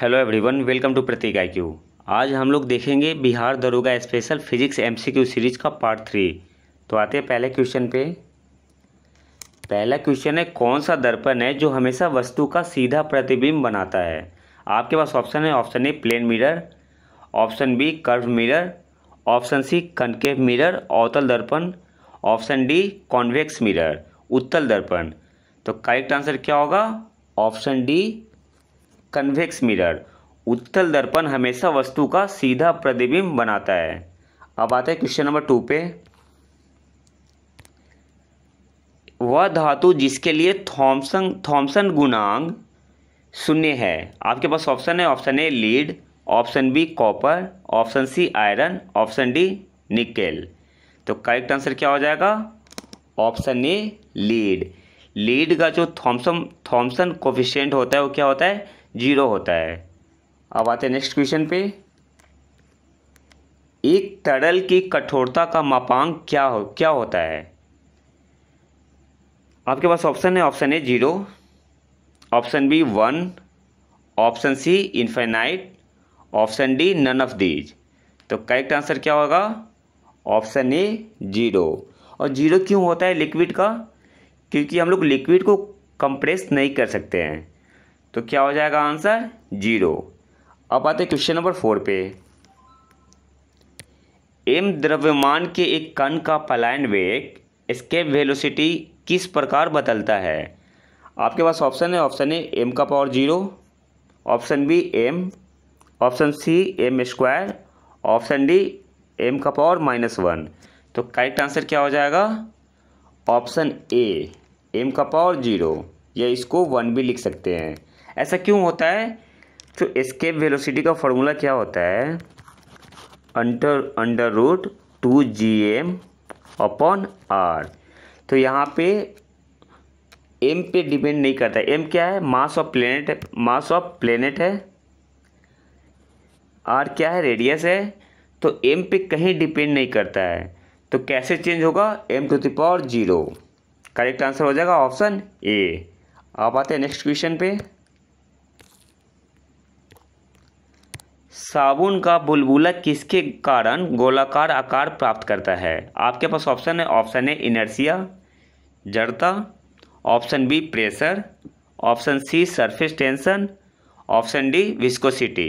hello everyone welcome to Pratik I Q आज हम लोग देखेंगे बिहार दरोगा स्पेशल फिजिक्स एमसीक्यू सीरीज का पार्ट थ्री तो आते हैं पहले क्वेश्चन पे पहला क्वेश्चन है कौन सा दर्पण है जो हमेशा वस्तु का सीधा प्रतिबिंब बनाता है आपके पास ऑप्शन है option A plane mirror option B curve mirror option C concave mirror अवतल दर्पण ऑप्शन डी कॉन्वेक्स मिरर उत्तल दर्पण तो करेक्ट आंसर क्या होगा ऑप्शन डी कन्वेक्स मिरर उत्तल दर्पण हमेशा वस्तु का सीधा प्रतिबिंब बनाता है अब आता है क्वेश्चन नंबर टू पे वह धातु जिसके लिए थॉमसन थॉमसन गुणांग शून्य है आपके पास ऑप्शन है option A lead option B copper option C iron option D nickel तो करेक्ट आंसर क्या हो जाएगा ऑप्शन ए लीड लीड का जो थॉमसन थॉमसन कोफिशियंट होता है वो क्या होता है जीरो होता है अब आते हैं नेक्स्ट क्वेश्चन पे एक तरल की कठोरता का मापांक क्या हो क्या होता है आपके पास ऑप्शन है option A zero option B one option C infinite option D none of these तो करेक्ट आंसर क्या होगा ऑप्शन ए जीरो और जीरो क्यों होता है लिक्विड का क्योंकि हम लोग लिक्विड को कंप्रेस नहीं कर सकते हैं तो क्या हो जाएगा आंसर जीरो अब आते क्वेश्चन नंबर फोर पे एम द्रव्यमान के एक कण का पलायन वेग स्केप वेलोसिटी किस प्रकार बदलता है आपके पास ऑप्शन है ऑप्शन ए एम का power zero option B M option C M square option D M का पावर माइनस वन तो करेक्ट आंसर क्या हो जाएगा ऑप्शन ए एम का पावर जीरो या इसको वन भी लिख सकते हैं ऐसा क्यों होता है तो एस्केप वेलोसिटी का फॉर्मूला क्या होता है under under root two G M upon R तो यहाँ पे एम पे डिपेंड नहीं करता एम क्या है mass of planet mass of planet है आर क्या है रेडियस है तो एम पे कहीं डिपेंड नहीं करता है तो कैसे चेंज होगा M to the power zero correct answer हो जाएगा ऑप्शन ए आप आते हैं नेक्स्ट क्वेश्चन पे साबुन का बुलबुला किसके कारण गोलाकार आकार प्राप्त करता है आपके पास ऑप्शन है ऑप्शन ए इनर्सिया जड़ता option B pressure option C surface tension option D viscosity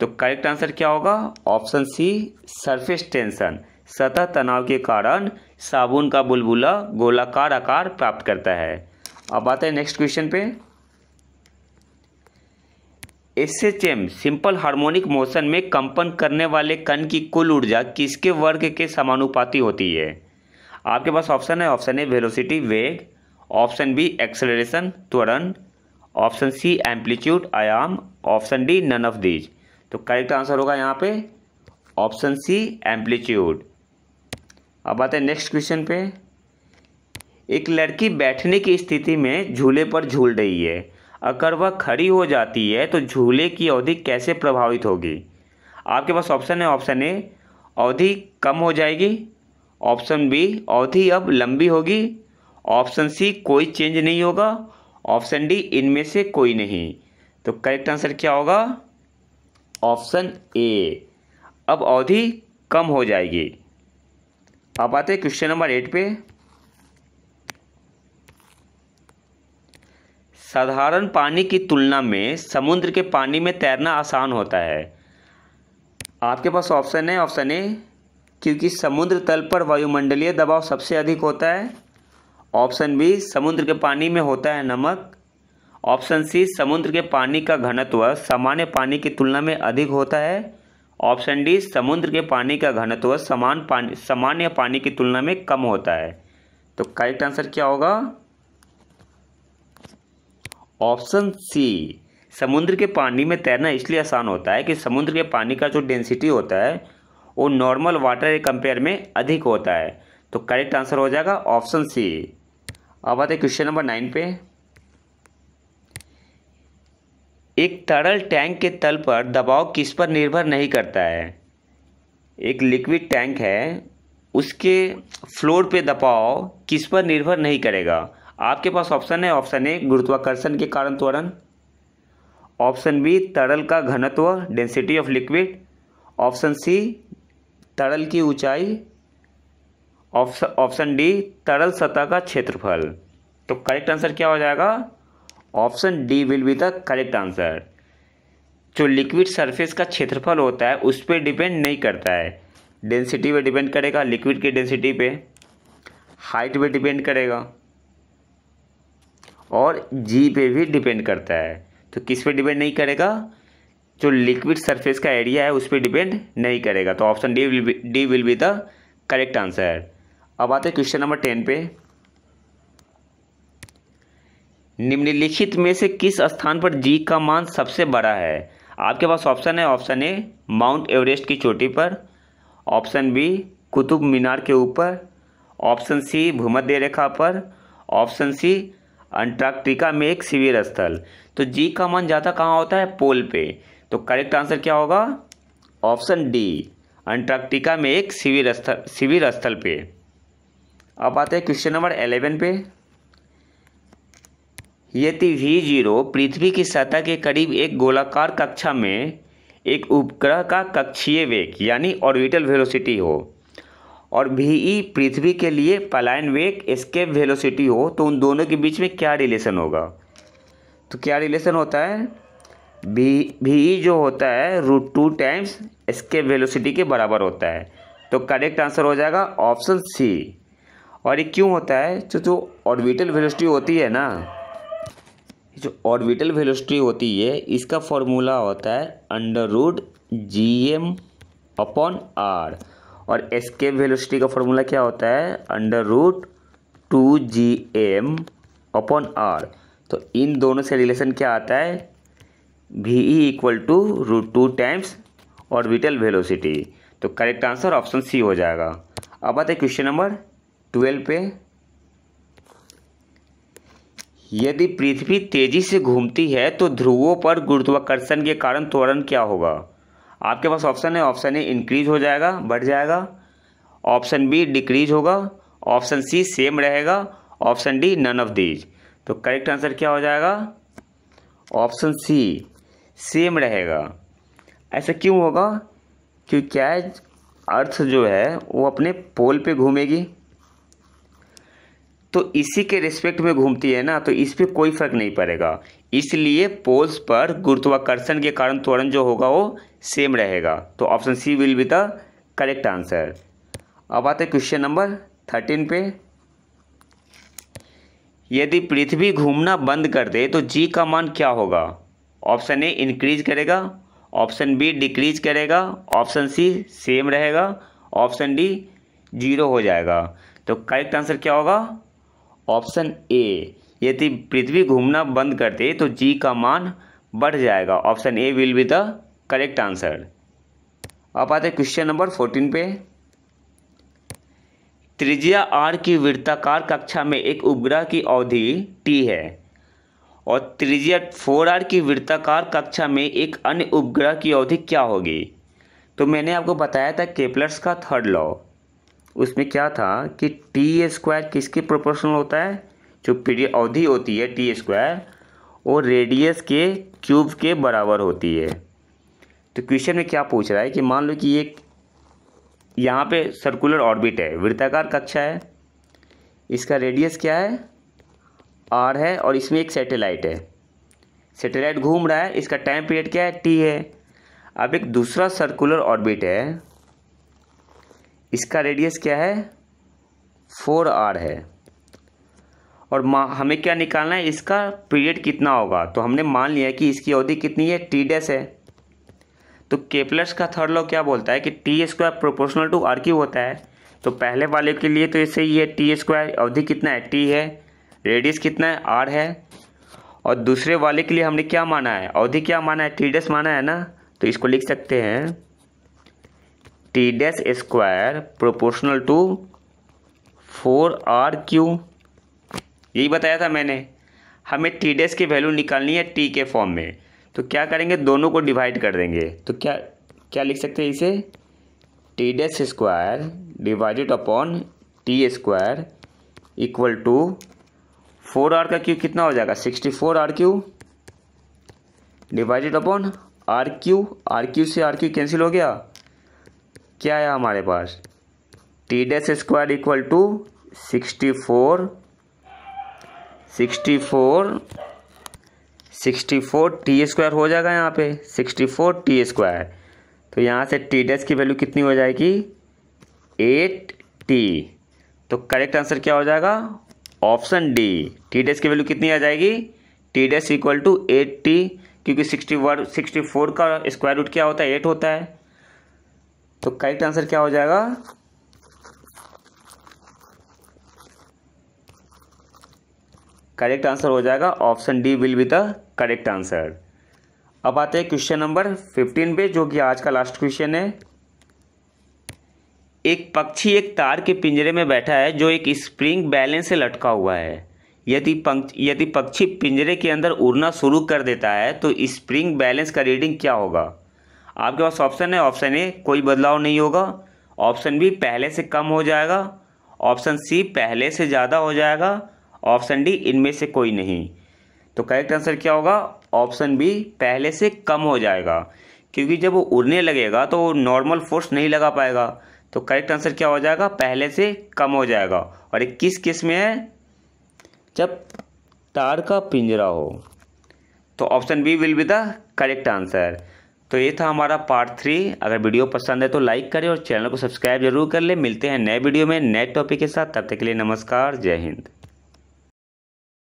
तो करेक्ट आंसर क्या होगा ऑप्शन सी सरफेस टेंशन सतह तनाव के कारण साबुन का बुलबुला गोलाकार आकार प्राप्त करता है अब आते हैं नेक्स्ट क्वेश्चन पे S H M simple harmonic motion में कंपन करने वाले कण की कुल ऊर्जा किसके वर्ग के समानुपाती होती है आपके पास ऑप्शन है ऑप्शन ए वेलोसिटी वेग ऑप्शन बी एक्सेलरेशन त्वरण ऑप्शन सी एम्पलीट्यूड आयाम option D none of these तो करेक्ट आंसर होगा यहाँ पे ऑप्शन सी एम्पलीट्यूड अब आते हैं नेक्स्ट क्वेश्चन पे एक लड़की बैठने की स्थिति में झूले पर झूल रही है अगर वह खड़ी हो जाती है तो झूले की अवधि कैसे प्रभावित होगी आपके पास ऑप्शन है ऑप्शन ए अवधि कम हो जाएगी ऑप्शन बी अवधि अब लंबी होगी ऑप्शन सी कोई चेंज नहीं होगा ऑप्शन डी इनमें से कोई नहीं तो करेक्ट आंसर क्या होगा ऑप्शन ए अब अवधि कम हो जाएगी आप आते हैं क्वेश्चन नंबर एट पे साधारण पानी की तुलना में समुद्र के पानी में तैरना आसान होता है आपके पास ऑप्शन है ऑप्शन ए क्योंकि समुद्र तल पर वायुमंडलीय दबाव सबसे अधिक होता है ऑप्शन बी समुद्र के पानी में होता है नमक ऑप्शन सी समुद्र के पानी का घनत्व सामान्य पानी की तुलना में अधिक होता है ऑप्शन डी समुद्र के पानी का घनत्व समान पानी सामान्य पानी की तुलना में कम होता है तो करेक्ट आंसर क्या होगा ऑप्शन सी समुद्र के पानी में तैरना इसलिए आसान होता है कि समुद्र के पानी का जो डेंसिटी होता है वो नॉर्मल वाटर के कंपेयर में अधिक होता है तो करेक्ट आंसर हो जाएगा ऑप्शन सी अब आते क्वेश्चन नंबर नाइन पे एक तरल टैंक के तल पर दबाव किस पर निर्भर नहीं करता है एक लिक्विड टैंक है उसके फ्लोर पे दबाव किस पर निर्भर नहीं करेगा आपके पास ऑप्शन है ऑप्शन ए गुरुत्वाकर्षण के कारण त्वरण ऑप्शन बी तरल का घनत्व density of liquid option C तरल की ऊंचाई ऑप्शन डी तरल सतह का क्षेत्रफल तो करेक्ट आंसर क्या हो जाएगा option D will be the correct answer जो लिक्विड सरफेस का क्षेत्रफल होता है उस पर डिपेंड नहीं करता है डेंसिटी पे डिपेंड करेगा लिक्विड की डेंसिटी पे हाइट पे डिपेंड करेगा और जी पे भी डिपेंड करता है तो किस पे डिपेंड नहीं करेगा जो लिक्विड सरफेस का एरिया है उस पर डिपेंड नहीं करेगा तो option D will D will be the correct answer अब आते हैं क्वेश्चन नंबर टेन पे निम्नलिखित में से किस स्थान पर जी का मान सबसे बड़ा है आपके पास ऑप्शन है ऑप्शन ए माउंट एवरेस्ट की चोटी पर ऑप्शन बी कुतुब मीनार के ऊपर ऑप्शन सी भूमध्य रेखा पर ऑप्शन सी अंटार्कटिका में एक शिविर स्थल तो जी का मन जाता कहाँ होता है पोल पे तो करेक्ट आंसर क्या होगा ऑप्शन डी अंटार्कटिका में एक शिविर स्थल शिविर स्थल पे अब आते हैं क्वेश्चन नंबर एलेवन पे यदि वी जीरो पृथ्वी की सतह के करीब एक गोलाकार कक्षा में एक उपग्रह का कक्षीय वेग यानी ऑर्बिटल वेलोसिटी हो और भी ई पृथ्वी के लिए पलायन वेग एस्केप वेलोसिटी हो तो उन दोनों के बीच में क्या रिलेशन होगा तो क्या रिलेशन होता है भी भी ई जो होता है root two times escape velocity के बराबर होता है तो करेक्ट आंसर हो जाएगा ऑप्शन सी और ये क्यों होता है तो जो जो ऑर्बिटल वेलोसिटी होती है ना जो ऑर्बिटल वेलोसिटी होती है इसका फॉर्मूला होता है under root G M upon R और एस्केप वेलोसिटी का फॉर्मूला क्या होता है under root two G M upon R तो इन दोनों से रिलेशन क्या आता है V E equal to root two times orbital velocity तो करेक्ट आंसर ऑप्शन सी हो जाएगा अब आते क्वेश्चन नंबर ट्वेल्व पे यदि पृथ्वी तेजी से घूमती है तो ध्रुवों पर गुरुत्वाकर्षण के कारण त्वरण क्या होगा आपके पास ऑप्शन है ऑप्शन ए इंक्रीज हो जाएगा बढ़ जाएगा ऑप्शन बी डिक्रीज होगा ऑप्शन सी सेम रहेगा option D none of these तो करेक्ट आंसर क्या हो जाएगा ऑप्शन सी सेम रहेगा ऐसा क्यों होगा क्योंकि क्या है अर्थ जो है वो अपने पोल पे घूमेगी तो इसी के रिस्पेक्ट में घूमती है ना तो इस पर कोई फर्क नहीं पड़ेगा इसलिए पोल्स पर गुरुत्वाकर्षण के कारण त्वरण जो होगा वो सेम रहेगा तो option C will be the correct answer अब आते क्वेश्चन नंबर थर्टीन पे यदि पृथ्वी घूमना बंद कर दे तो जी का मान क्या होगा ऑप्शन ए इंक्रीज करेगा ऑप्शन बी डिक्रीज करेगा ऑप्शन सी सेम रहेगा ऑप्शन डी जीरो हो जाएगा तो करेक्ट आंसर क्या होगा ऑप्शन ए यदि पृथ्वी घूमना बंद कर दे तो जी का मान बढ़ जाएगा option A will be the correct answer अब आते क्वेश्चन नंबर फोर्टीन पे त्रिज्या आर की वृत्ताकार कक्षा में एक उपग्रह की अवधि टी है और त्रिज्या फोर आर की वृत्ताकार कक्षा में एक अन्य उपग्रह की अवधि क्या होगी तो मैंने आपको बताया था केपलर्स का थर्ड लॉ उसमें क्या था कि टी स्क्वायर किसके प्रोपोर्शनल होता है जो पीरियड अवधि होती है टी स्क्वायर वो रेडियस के क्यूब के बराबर होती है तो क्वेश्चन में क्या पूछ रहा है कि मान लो कि एक यहाँ पे सर्कुलर ऑर्बिट है वृत्ताकार कक्षा है इसका रेडियस क्या है आर है और इसमें एक सैटेलाइट है सैटेलाइट घूम रहा है इसका टाइम पीरियड क्या है टी है अब एक दूसरा सर्कुलर ऑर्बिट है इसका रेडियस क्या है फोर आर है और हमें क्या निकालना है इसका पीरियड कितना होगा तो हमने मान लिया कि इसकी अवधि कितनी है टी डैस है तो केपलर्स का थर्ड लॉ क्या बोलता है कि T square proportional to R cube होता है तो पहले वाले के लिए तो इससे ये टी स्क्वायर अवधि कितना है टी है रेडियस कितना है आर है और दूसरे वाले के लिए हमने क्या माना है अवधि क्या माना है टी डैस माना है ना तो इसको लिख सकते हैं T dash square proportional to four R cube यही बताया था मैंने हमें टी डैश की वैल्यू निकालनी है टी के फॉर्म में तो क्या करेंगे दोनों को डिवाइड कर देंगे तो क्या क्या लिख सकते हैं इसे T dash square divided upon T square equal to four R का क्यू कितना हो जाएगा sixty four R cube divided upon R cube R cube से आर क्यू कैंसिल हो गया क्या है हमारे पास T dash square equal to sixty four sixty four sixty four T square हो जाएगा यहाँ पे सिक्सटी फोर टी स्क्वायर तो यहाँ से टी डैश की वैल्यू कितनी हो जाएगी एट टी तो करेक्ट आंसर क्या हो जाएगा ऑप्शन डी टी डैश की वैल्यू कितनी आ जाएगी T dash equal to eight T क्योंकि सिक्सटी वन सिक्सटी फोर का स्क्वायर रूट क्या होता है एट होता है तो करेक्ट आंसर क्या हो जाएगा करेक्ट आंसर हो जाएगा option D will be the correct answer अब आते हैं क्वेश्चन नंबर फिफ्टीन पे जो कि आज का लास्ट क्वेश्चन है एक पक्षी एक तार के पिंजरे में बैठा है जो एक स्प्रिंग बैलेंस से लटका हुआ है यदि यदि पक्षी पिंजरे के अंदर उड़ना शुरू कर देता है तो स्प्रिंग बैलेंस का रीडिंग क्या होगा आपके पास ऑप्शन है ऑप्शन ए कोई बदलाव नहीं होगा ऑप्शन बी पहले से कम हो जाएगा ऑप्शन सी पहले से ज़्यादा हो जाएगा ऑप्शन डी इनमें से कोई नहीं तो करेक्ट आंसर क्या होगा ऑप्शन बी पहले से कम हो जाएगा क्योंकि जब वो उड़ने लगेगा तो वो नॉर्मल फोर्स नहीं लगा पाएगा तो करेक्ट आंसर क्या हो जाएगा पहले से कम हो जाएगा और एक किस किस में है जब तार का पिंजरा हो तो option B will be the correct answer तो ये था हमारा पार्ट थ्री अगर वीडियो पसंद है तो लाइक करें और चैनल को सब्सक्राइब जरूर कर ले मिलते हैं नए वीडियो में नए टॉपिक के साथ तब तक के लिए नमस्कार जय हिंद